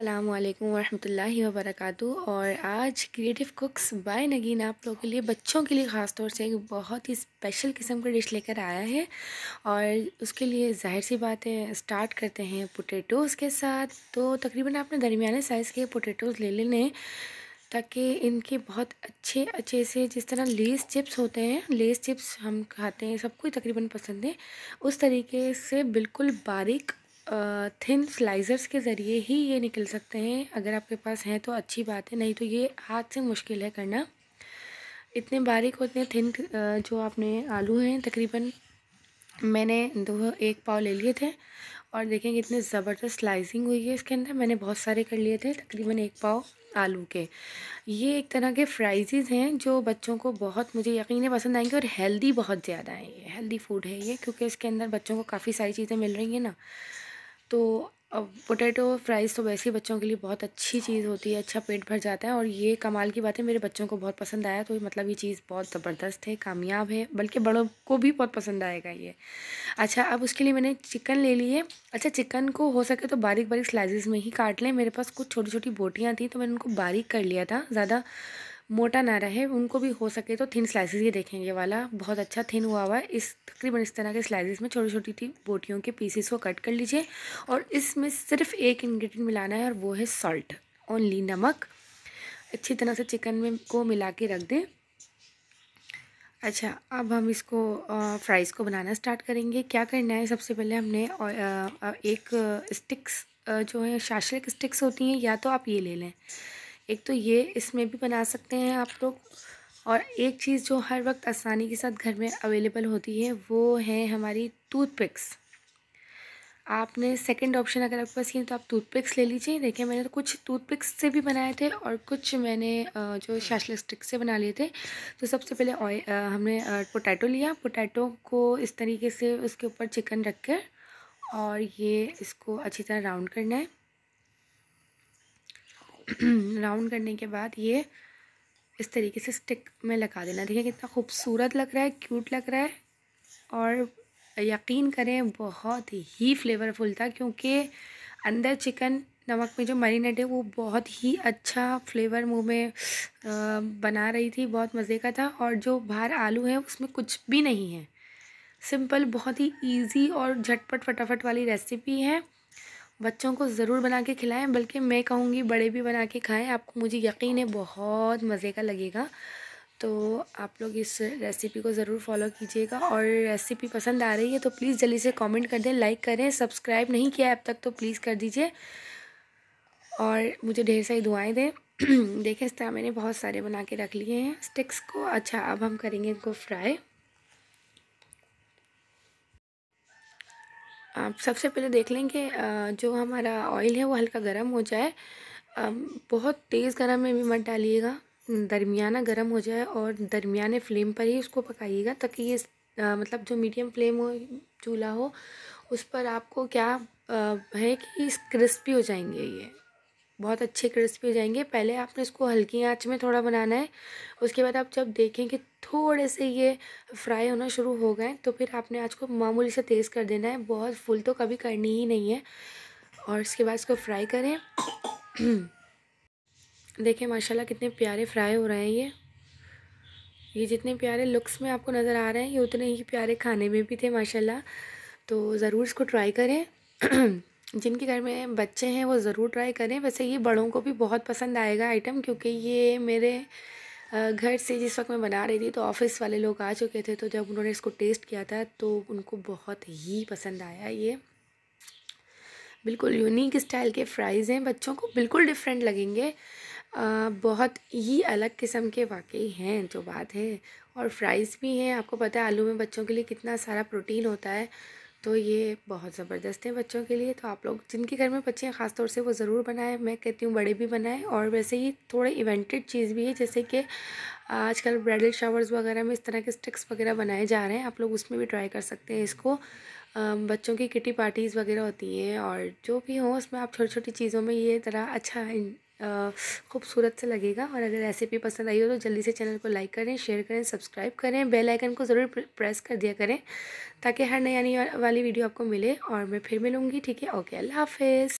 अल्लाम वरम् वबरकू और आज क्रिएटिव कुक्स बाय नगीन आप लोगों के लिए बच्चों के लिए ख़ास तौर से एक बहुत ही स्पेशल किस्म का डिश लेकर आया है और उसके लिए जाहिर सी बात है स्टार्ट करते हैं पोटैटोज़ के साथ तो तकरीबन आपने दरमियाने साइज़ के पोटैटोज़ ले लेने ताकि इनके बहुत अच्छे अच्छे से जिस तरह लेस चिप्स होते हैं लेस चिप्स हम खाते हैं सबको तकरीबन पसंद है उस तरीके से बिल्कुल बारीक थिन स्लाइजर्स के ज़रिए ही ये निकल सकते हैं अगर आपके पास हैं तो अच्छी बात है नहीं तो ये हाथ से मुश्किल है करना इतने बारीक और इतने थिन जो आपने आलू हैं तकरीबन मैंने दो एक पाव ले लिए थे और देखें कितने ज़बरदस्त स्लाइसिंग हुई है इसके अंदर मैंने बहुत सारे कर लिए थे तकरीबन एक पाव आलू के ये एक तरह के फ्राइज़ हैं जो बच्चों को बहुत मुझे यकीन पसंद आएंगे और हेल्दी बहुत ज़्यादा है ये हेल्दी फूड है ये क्योंकि इसके अंदर बच्चों को काफ़ी सारी चीज़ें मिल रही हैं ना तो अब पोटैटो फ्राइज़ तो वैसे ही बच्चों के लिए बहुत अच्छी चीज़ होती है अच्छा पेट भर जाता है और ये कमाल की बात है मेरे बच्चों को बहुत पसंद आया तो मतलब ये चीज़ बहुत ज़बरदस्त है कामयाब है बल्कि बड़ों को भी बहुत पसंद आएगा ये अच्छा अब उसके लिए मैंने चिकन ले लिए अच्छा चिकन को हो सके तो बारीक बारीक स्लाइसिस में ही काट लें मेरे पास कुछ छोटी छोटी बोटियाँ थी तो मैंने उनको बारीक कर लिया था ज़्यादा मोटा ना रहे उनको भी हो सके तो थिन स्लाइसेस ये देखेंगे वाला बहुत अच्छा थिन हुआ हुआ है इस तकरीबन इस तरह के स्लाइसेस में छोटी छोटी थी बोटियों के पीसेस को कट कर लीजिए और इसमें सिर्फ एक इंग्रेडिएंट मिलाना है और वो है सॉल्ट ओनली नमक अच्छी तरह से चिकन में को मिला के रख दें अच्छा अब हम इसको फ्राइज़ को बनाना स्टार्ट करेंगे क्या करना है सबसे पहले हमने एक स्टिक्स जो है शाशलिक स्टिक्स होती हैं या तो आप ये ले लें एक तो ये इसमें भी बना सकते हैं आप लोग और एक चीज़ जो हर वक्त आसानी के साथ घर में अवेलेबल होती है वो है हमारी टूथपिक्स आपने सेकंड ऑप्शन अगर आपके पास ये तो आप टूथपिक्स ले लीजिए देखिए मैंने तो कुछ टूथपिक्स से भी बनाए थे और कुछ मैंने जो शैशल स्टिक से बना लिए थे तो सबसे पहले ऑयल हमने पोटैटो लिया पोटैटो को इस तरीके से उसके ऊपर चिकन रख कर और ये इसको अच्छी तरह राउंड करना है राउंड करने के बाद ये इस तरीके से स्टिक में लगा देना देखिए कितना खूबसूरत लग रहा है क्यूट लग रहा है और यकीन करें बहुत ही फ्लेवरफुल था क्योंकि अंदर चिकन नमक में जो मरीनेट है वो बहुत ही अच्छा फ्लेवर मुंह में बना रही थी बहुत मज़े का था और जो बाहर आलू है उसमें कुछ भी नहीं है सिंपल बहुत ही इजी और झटपट फटाफट वाली रेसिपी है बच्चों को ज़रूर बना के खिलाएं बल्कि मैं कहूँगी बड़े भी बना के खाएं आपको मुझे यकीन है बहुत मज़े का लगेगा तो आप लोग इस रेसिपी को ज़रूर फॉलो कीजिएगा और रेसिपी पसंद आ रही है तो प्लीज़ जल्दी से कमेंट कर दें लाइक करें सब्सक्राइब नहीं किया अब तक तो प्लीज़ कर दीजिए और मुझे ढेर सारी दुआएं दें देखें इस तरह मैंने बहुत सारे बना के रख लिए हैं स्टिक्स को अच्छा अब हम करेंगे इनको फ्राई आप सबसे पहले देख लेंगे जो हमारा ऑयल है वो हल्का गर्म हो जाए बहुत तेज़ गर्म में भी मत डालिएगा दरमियाना गर्म हो जाए और दरमियाने फ्लेम पर ही उसको पकाइएगा ताकि ये मतलब जो मीडियम फ्लेम हो चूल्हा हो उस पर आपको क्या आ, है कि क्रिस्पी हो जाएंगे ये बहुत अच्छे क्रिस्पी हो जाएंगे पहले आपने इसको हल्की आंच में थोड़ा बनाना है उसके बाद आप जब देखें कि थोड़े से ये फ्राई होना शुरू हो गए तो फिर आपने आज को मामूली से तेज़ कर देना है बहुत फुल तो कभी करनी ही नहीं है और इसके बाद इसको फ्राई करें देखें माशाल्लाह कितने प्यारे फ्राई हो रहे हैं ये ये जितने प्यारे लुक्स में आपको नज़र आ रहे हैं ये उतने ही प्यारे खाने में भी थे माशाल्लाह तो ज़रूर इसको ट्राई करें जिनके घर में बच्चे हैं वो ज़रूर ट्राई करें वैसे ये बड़ों को भी बहुत पसंद आएगा आइटम क्योंकि ये मेरे घर से जिस वक्त मैं बना रही थी तो ऑफ़िस वाले लोग आ चुके थे तो जब उन्होंने इसको टेस्ट किया था तो उनको बहुत ही पसंद आया ये बिल्कुल यूनिक स्टाइल के फ्राइज़ हैं बच्चों को बिल्कुल डिफरेंट लगेंगे आ, बहुत ही अलग किस्म के वाकई हैं जो बात है और फ्राइज़ भी हैं आपको पता है आलू में बच्चों के लिए कितना सारा प्रोटीन होता है तो ये बहुत ज़बरदस्त है बच्चों के लिए तो आप लोग जिनके घर में बच्चे हैं ख़ास तौर से वो ज़रूर बनाएं मैं कहती हूँ बड़े भी बनाएं और वैसे ही थोड़े इवेंटेड चीज़ भी है जैसे कि आजकल ब्राइडल शावर्स वगैरह में इस तरह के स्टिक्स वगैरह बनाए जा रहे हैं आप लोग उसमें भी ट्राई कर सकते हैं इसको बच्चों की किटी पार्टीज़ वगैरह होती हैं और जो भी हों उसमें आप छोटी छोटी चीज़ों में ये तरह अच्छा खूबसूरत से लगेगा और अगर रेसिपी पसंद आई हो तो जल्दी से चैनल को लाइक करें शेयर करें सब्सक्राइब करें बेल आइकन को ज़रूर प्रेस कर दिया करें ताकि हर नई आने वाली वीडियो आपको मिले और मैं फिर मिलूँगी ठीक है ओके अल्लाह हाफिज़